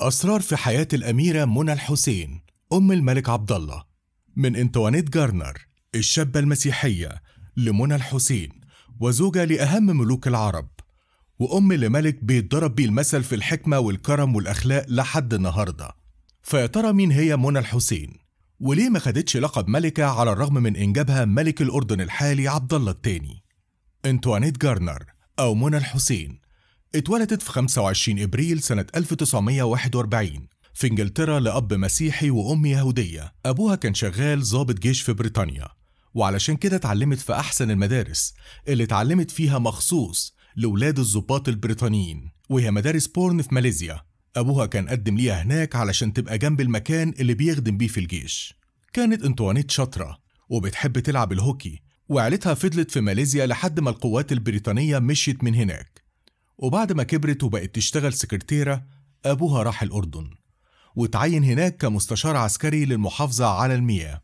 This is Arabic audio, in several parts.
أسرار في حياة الأميرة منى الحسين أم الملك عبد الله من أنطوانيت جارنر الشابة المسيحية لمنى الحسين وزوجة لأهم ملوك العرب وأم لملك بيتضرب بيه المثل في الحكمة والكرم والأخلاق لحد النهاردة فيا ترى مين هي منى الحسين وليه ما خدتش لقب ملكة على الرغم من إنجابها ملك الأردن الحالي عبد الله الثاني أنطوانيت جارنر أو منى الحسين اتولدت في 25 إبريل سنة 1941 في إنجلترا لأب مسيحي وأم يهودية أبوها كان شغال ضابط جيش في بريطانيا وعلشان كده اتعلمت في أحسن المدارس اللي اتعلمت فيها مخصوص لولاد الضباط البريطانيين وهي مدارس بورن في ماليزيا أبوها كان قدم ليها هناك علشان تبقى جنب المكان اللي بيخدم بيه في الجيش كانت انطوانيت شاطرة وبتحب تلعب الهوكي وعيلتها فضلت في ماليزيا لحد ما القوات البريطانية مشيت من هناك وبعد ما كبرت وبقت تشتغل سكرتيرة أبوها راح الأردن وتعين هناك كمستشار عسكري للمحافظة على المياه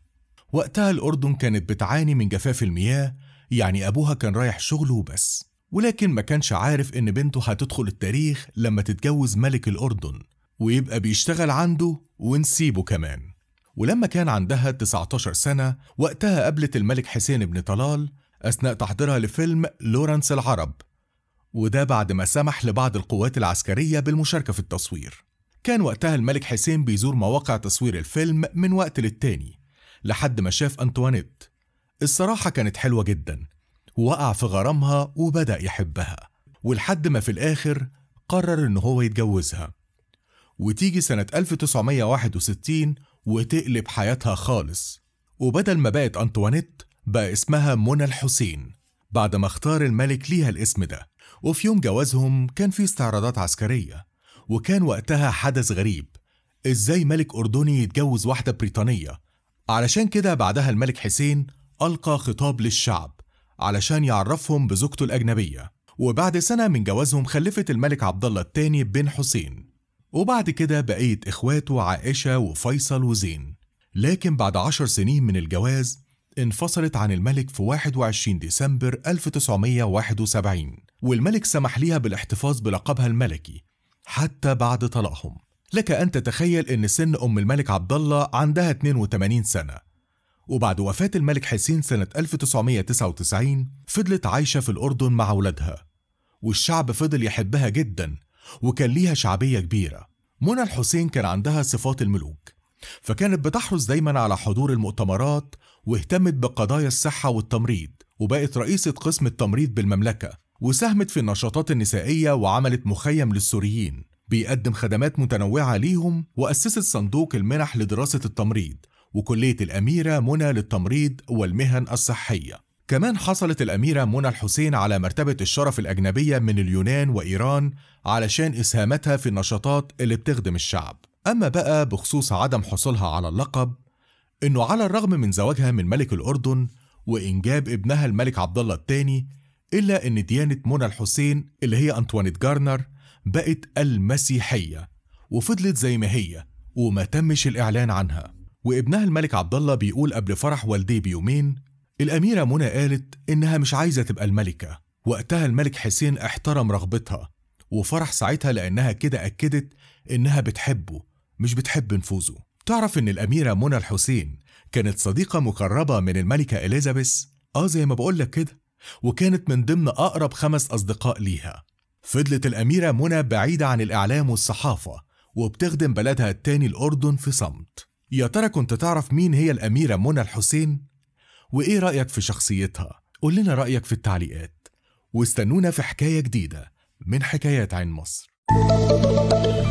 وقتها الأردن كانت بتعاني من جفاف المياه يعني أبوها كان رايح شغله وبس ولكن ما كانش عارف إن بنته هتدخل التاريخ لما تتجوز ملك الأردن ويبقى بيشتغل عنده ونسيبه كمان ولما كان عندها 19 سنة وقتها قابلت الملك حسين بن طلال أثناء تحضيرها لفيلم لورنس العرب وده بعد ما سمح لبعض القوات العسكرية بالمشاركة في التصوير كان وقتها الملك حسين بيزور مواقع تصوير الفيلم من وقت للتاني لحد ما شاف أنطوانيت الصراحة كانت حلوة جدا وقع في غرامها وبدأ يحبها ولحد ما في الآخر قرر إن هو يتجوزها وتيجي سنة 1961 وتقلب حياتها خالص وبدل ما بقت أنطوانيت بقى اسمها منى الحسين بعد ما اختار الملك ليها الاسم ده وفي يوم جوازهم كان في استعراضات عسكرية وكان وقتها حدث غريب إزاي ملك أردني يتجوز واحدة بريطانية علشان كده بعدها الملك حسين ألقى خطاب للشعب علشان يعرفهم بزوجته الأجنبية وبعد سنة من جوازهم خلفت الملك عبد الله الثاني بن حسين وبعد كده بقية إخواته عائشة وفيصل وزين لكن بعد عشر سنين من الجواز انفصلت عن الملك في 21 ديسمبر 1971 والملك سمح ليها بالاحتفاظ بلقبها الملكي حتى بعد طلاقهم لك أن تتخيل أن سن أم الملك عبد الله عندها 82 سنة وبعد وفاة الملك حسين سنة 1999 فضلت عايشة في الأردن مع أولادها والشعب فضل يحبها جدا وكان ليها شعبية كبيرة منى الحسين كان عندها صفات الملوك فكانت بتحرص دايما على حضور المؤتمرات واهتمت بقضايا الصحة والتمريض وبقت رئيسة قسم التمريض بالمملكة وساهمت في النشاطات النسائية وعملت مخيم للسوريين بيقدم خدمات متنوعة ليهم وأسست صندوق المنح لدراسة التمريض وكلية الأميرة منى للتمريض والمهن الصحية كمان حصلت الأميرة منى الحسين على مرتبة الشرف الأجنبية من اليونان وإيران علشان إسهامتها في النشاطات اللي بتخدم الشعب أما بقى بخصوص عدم حصولها على اللقب إنه على الرغم من زواجها من ملك الأردن وإنجاب ابنها الملك عبد الله الثاني إلا إن ديانة منى الحسين اللي هي أنطوانيت جارنر بقت المسيحية وفضلت زي ما هي وما تمش الإعلان عنها وابنها الملك عبد الله بيقول قبل فرح والديه بيومين الأميرة منى قالت إنها مش عايزة تبقى الملكة وقتها الملك حسين احترم رغبتها وفرح ساعتها لأنها كده أكدت إنها بتحبه مش بتحب نفوذه تعرف إن الأميرة منى الحسين كانت صديقة مقربة من الملكة إليزابيث آه زي ما بقولك كده وكانت من ضمن أقرب خمس أصدقاء ليها فضلت الأميرة منى بعيدة عن الإعلام والصحافة وبتخدم بلدها التاني الأردن في صمت يا ترى كنت تعرف مين هي الأميرة منى الحسين؟ وإيه رأيك في شخصيتها؟ قول لنا رأيك في التعليقات واستنونا في حكاية جديدة من حكايات عين مصر